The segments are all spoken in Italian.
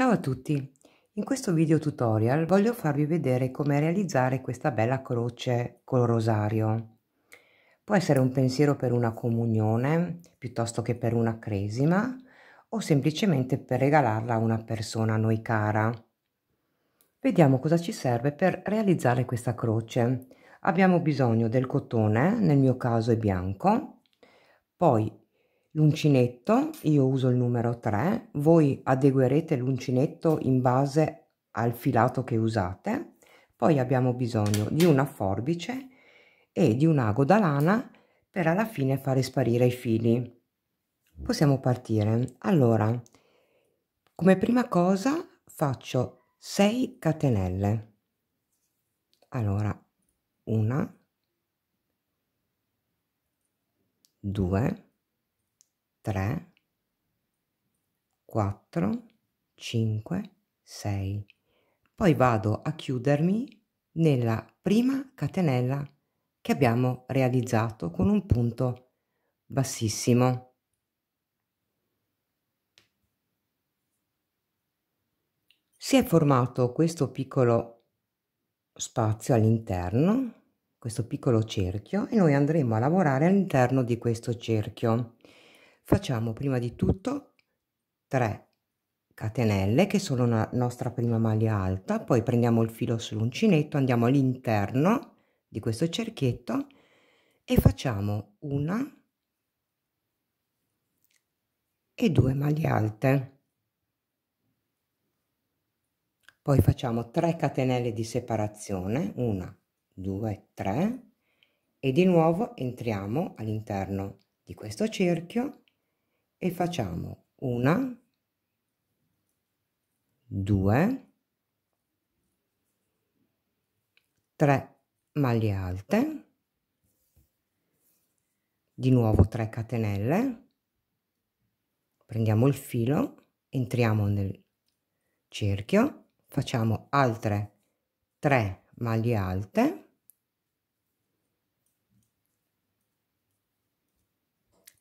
Ciao a tutti! In questo video tutorial voglio farvi vedere come realizzare questa bella croce col rosario. Può essere un pensiero per una comunione, piuttosto che per una cresima, o semplicemente per regalarla a una persona a noi cara. Vediamo cosa ci serve per realizzare questa croce. Abbiamo bisogno del cotone, nel mio caso è bianco, poi l'uncinetto, io uso il numero 3, voi adeguerete l'uncinetto in base al filato che usate, poi abbiamo bisogno di una forbice e di una goda lana per alla fine fare sparire i fili. Possiamo partire. Allora, come prima cosa faccio 6 catenelle. Allora, una, due, 3, 4, 5, 6. Poi vado a chiudermi nella prima catenella che abbiamo realizzato con un punto bassissimo. Si è formato questo piccolo spazio all'interno, questo piccolo cerchio e noi andremo a lavorare all'interno di questo cerchio. Facciamo prima di tutto 3 catenelle che sono la nostra prima maglia alta, poi prendiamo il filo sull'uncinetto, andiamo all'interno di questo cerchietto e facciamo una e due maglie alte. Poi facciamo 3 catenelle di separazione, 1, 2, 3 e di nuovo entriamo all'interno di questo cerchio e facciamo una, due, tre maglie alte, di nuovo 3 catenelle, prendiamo il filo, entriamo nel cerchio, facciamo altre 3 maglie alte,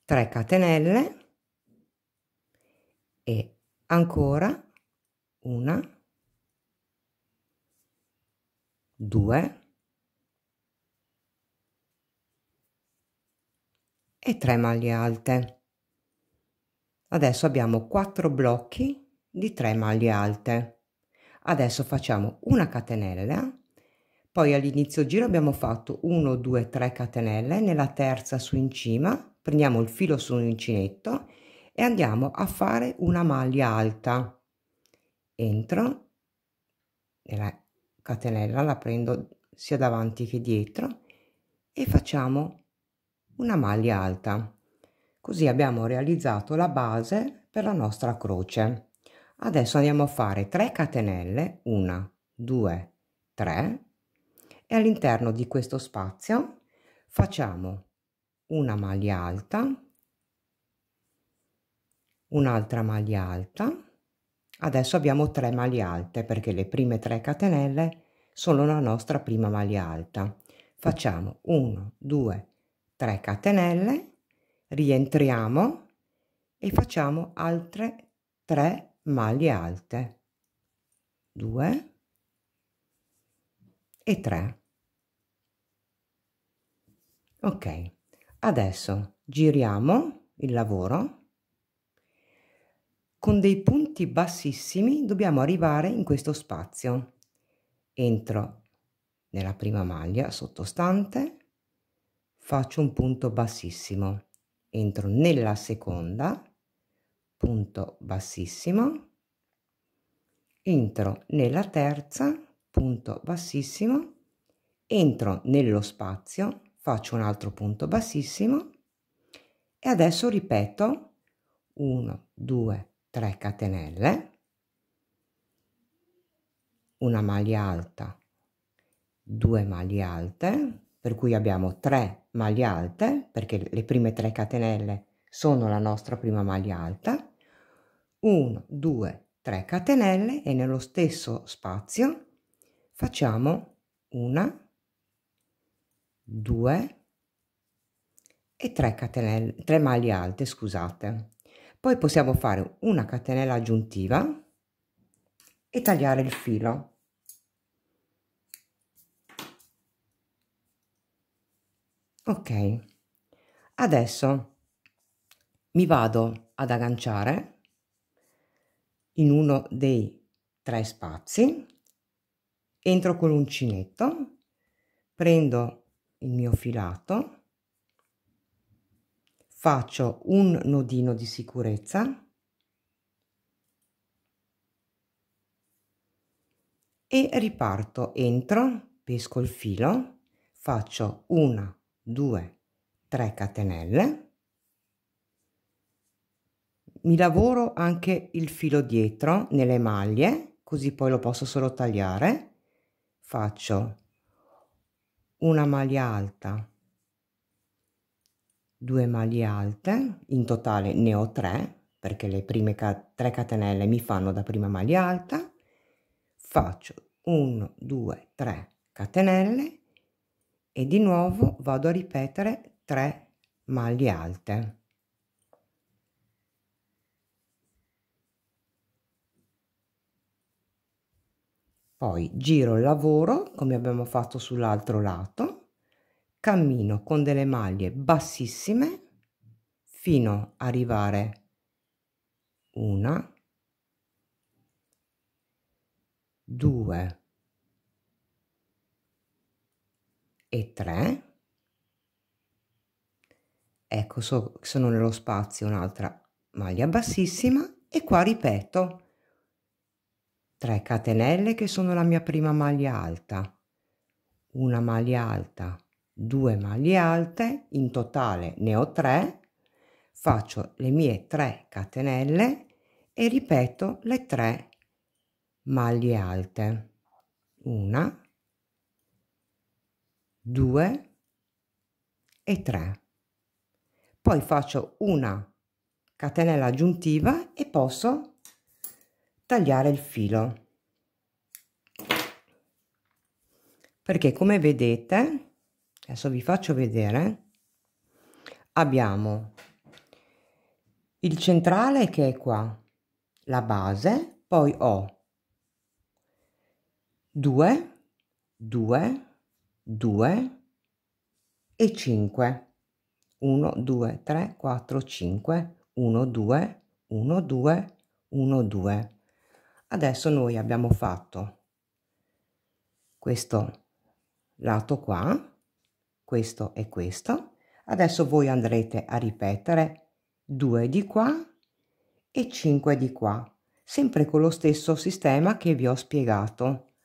tre catenelle e ancora una, due e tre maglie alte. Adesso abbiamo quattro blocchi di 3 maglie alte. Adesso facciamo una catenella, poi all'inizio giro abbiamo fatto 1, 2, 3 catenelle, nella terza su in cima prendiamo il filo su un uncinetto e andiamo a fare una maglia alta entro nella catenella la prendo sia davanti che dietro e facciamo una maglia alta così abbiamo realizzato la base per la nostra croce adesso andiamo a fare 3 catenelle 1 2 3 e all'interno di questo spazio facciamo una maglia alta un'altra maglia alta adesso abbiamo tre maglie alte perché le prime 3 catenelle sono la nostra prima maglia alta facciamo 1 2 3 catenelle rientriamo e facciamo altre 3 maglie alte 2 e 3 ok adesso giriamo il lavoro con dei punti bassissimi dobbiamo arrivare in questo spazio. Entro nella prima maglia sottostante, faccio un punto bassissimo, entro nella seconda, punto bassissimo, entro nella terza, punto bassissimo, entro nello spazio, faccio un altro punto bassissimo e adesso ripeto 1, 2, 3. 3 catenelle una maglia alta 2 maglie alte per cui abbiamo 3 maglie alte perché le prime 3 catenelle sono la nostra prima maglia alta 1 2 3 catenelle e nello stesso spazio facciamo una 2 e 3 catenelle 3 maglie alte scusate poi possiamo fare una catenella aggiuntiva e tagliare il filo ok adesso mi vado ad agganciare in uno dei tre spazi entro con l'uncinetto prendo il mio filato faccio un nodino di sicurezza e riparto entro pesco il filo faccio una due tre catenelle mi lavoro anche il filo dietro nelle maglie così poi lo posso solo tagliare faccio una maglia alta 2 maglie alte, in totale ne ho 3 perché le prime 3 catenelle mi fanno da prima maglia alta, faccio 1, 2, 3 catenelle e di nuovo vado a ripetere 3 maglie alte. Poi giro il lavoro come abbiamo fatto sull'altro lato cammino con delle maglie bassissime fino a arrivare una, due e tre. Ecco, so, sono nello spazio un'altra maglia bassissima e qua ripeto 3 catenelle che sono la mia prima maglia alta, una maglia alta 2 maglie alte, in totale ne ho 3 faccio le mie 3 catenelle e ripeto le 3 maglie alte. Una, due e tre. Poi faccio una catenella aggiuntiva e posso tagliare il filo. Perché come vedete adesso vi faccio vedere abbiamo il centrale che è qua la base poi ho 2 2 2 e 5 1 2 3 4 5 1 2 1 2 1 2 adesso noi abbiamo fatto questo lato qua questo e questo. Adesso voi andrete a ripetere 2 di qua e 5 di qua, sempre con lo stesso sistema che vi ho spiegato.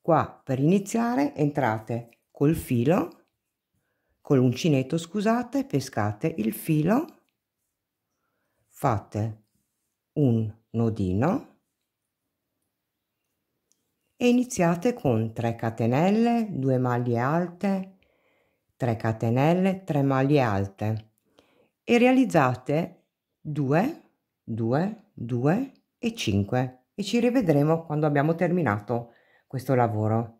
Qua per iniziare entrate col filo, con l'uncinetto scusate, pescate il filo, fate un nodino e iniziate con 3 catenelle, 2 maglie alte, 3 catenelle, 3 maglie alte e realizzate 2, 2, 2 e 5 e ci rivedremo quando abbiamo terminato questo lavoro.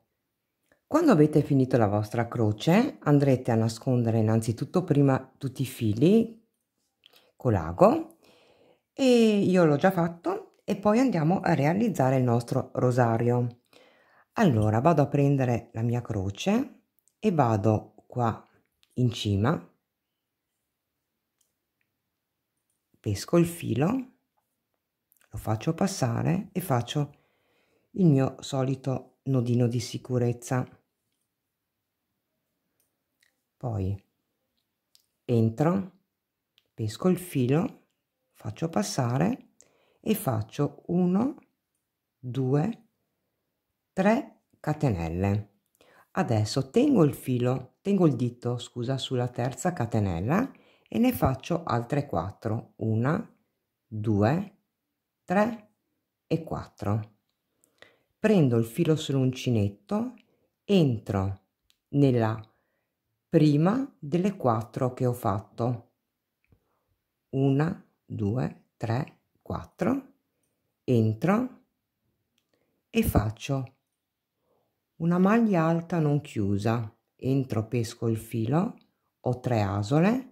Quando avete finito la vostra croce andrete a nascondere innanzitutto prima tutti i fili con l'ago e io l'ho già fatto e poi andiamo a realizzare il nostro rosario. Allora vado a prendere la mia croce e vado qua in cima pesco il filo lo faccio passare e faccio il mio solito nodino di sicurezza poi entro pesco il filo faccio passare e faccio 1 2 3 catenelle adesso tengo il filo tengo il dito, scusa, sulla terza catenella e ne faccio altre 4, 1, 2, 3 e 4. Prendo il filo sull'uncinetto, entro nella prima delle 4 che ho fatto. 1, 2, 3, 4. Entro e faccio una maglia alta non chiusa entro pesco il filo, ho tre asole,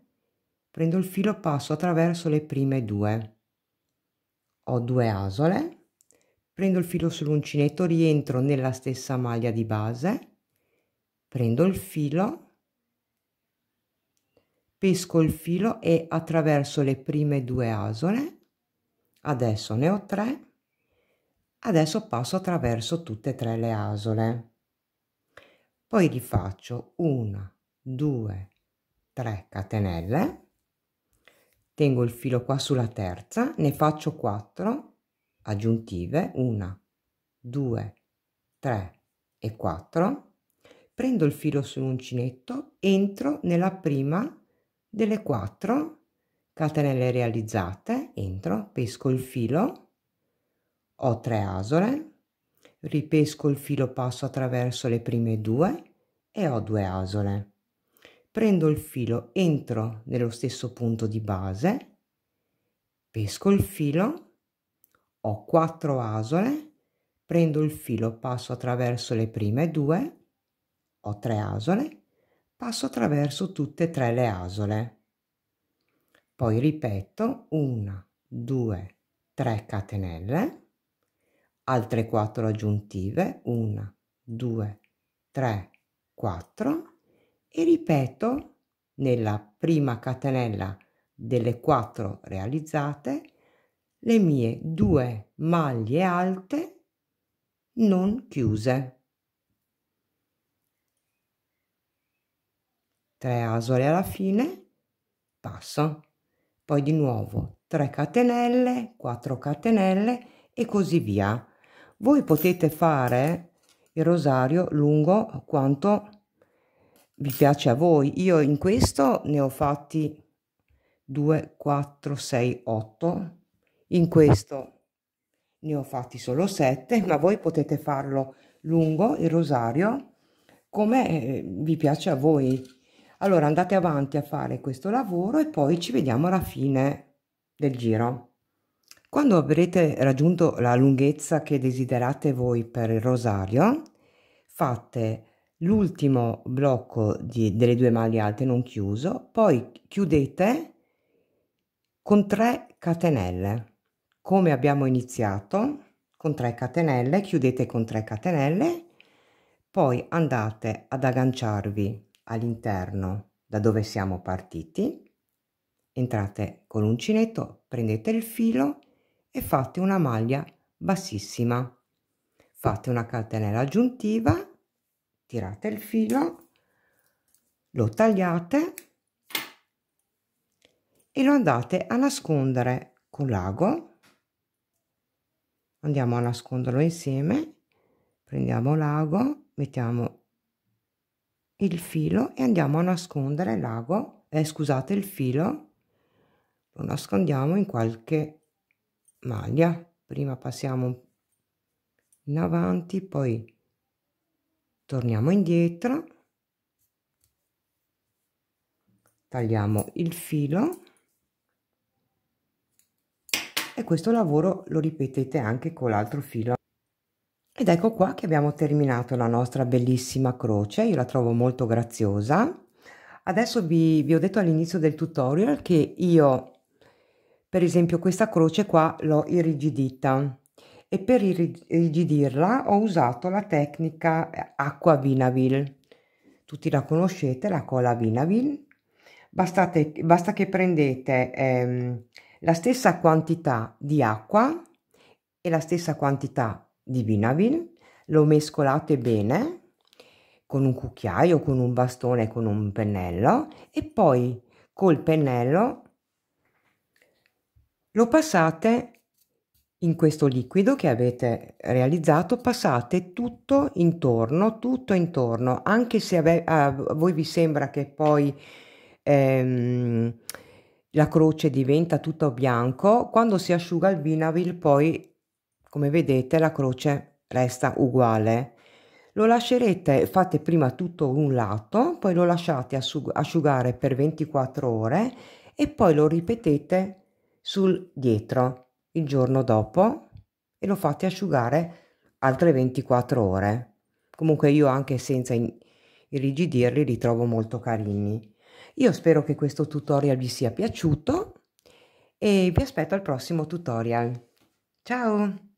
prendo il filo, passo attraverso le prime due, ho due asole, prendo il filo sull'uncinetto, rientro nella stessa maglia di base, prendo il filo, pesco il filo e attraverso le prime due asole adesso ne ho tre adesso passo attraverso tutte e tre le asole poi rifaccio una, due, tre catenelle, tengo il filo qua sulla terza, ne faccio 4 aggiuntive, una, due, tre e 4, prendo il filo sull'uncinetto, entro nella prima delle 4 catenelle realizzate, entro, pesco il filo, ho tre asole, Ripesco il filo passo attraverso le prime due e ho due asole. Prendo il filo, entro nello stesso punto di base, pesco il filo, ho quattro asole, prendo il filo, passo attraverso le prime due, ho tre asole, passo attraverso tutte e tre le asole. Poi ripeto una, due, tre catenelle altre 4 aggiuntive 1 2 3 4 e ripeto nella prima catenella delle 4 realizzate le mie due maglie alte non chiuse 3 asole alla fine passo poi di nuovo 3 catenelle 4 catenelle e così via voi potete fare il rosario lungo quanto vi piace a voi. Io in questo ne ho fatti 2, 4, 6, 8. In questo ne ho fatti solo 7, ma voi potete farlo lungo il rosario come eh, vi piace a voi. Allora andate avanti a fare questo lavoro e poi ci vediamo alla fine del giro. Quando avrete raggiunto la lunghezza che desiderate voi per il rosario, fate l'ultimo blocco di, delle due maglie alte non chiuso, poi chiudete con 3 catenelle. Come abbiamo iniziato, con 3 catenelle, chiudete con 3 catenelle, poi andate ad agganciarvi all'interno da dove siamo partiti, entrate con l'uncinetto, prendete il filo e fate una maglia bassissima fate una catenella aggiuntiva tirate il filo lo tagliate e lo andate a nascondere con l'ago andiamo a nasconderlo insieme prendiamo l'ago mettiamo il filo e andiamo a nascondere l'ago eh, scusate il filo lo nascondiamo in qualche maglia prima passiamo in avanti poi torniamo indietro tagliamo il filo e questo lavoro lo ripetete anche con l'altro filo ed ecco qua che abbiamo terminato la nostra bellissima croce io la trovo molto graziosa adesso vi, vi ho detto all'inizio del tutorial che io per esempio questa croce qua l'ho irrigidita e per irrigidirla ho usato la tecnica eh, acqua vinavil. Tutti la conoscete, la cola vinavil. Bastate, basta che prendete ehm, la stessa quantità di acqua e la stessa quantità di vinavil, lo mescolate bene con un cucchiaio, con un bastone, con un pennello e poi col pennello lo passate in questo liquido che avete realizzato, passate tutto intorno, tutto intorno, anche se ave, a voi vi sembra che poi ehm, la croce diventa tutto bianco, quando si asciuga il vinavil poi, come vedete, la croce resta uguale. Lo lascerete, fate prima tutto un lato, poi lo lasciate asciugare per 24 ore e poi lo ripetete sul dietro il giorno dopo e lo fate asciugare altre 24 ore. Comunque io anche senza irrigidirli li trovo molto carini. Io spero che questo tutorial vi sia piaciuto e vi aspetto al prossimo tutorial. Ciao!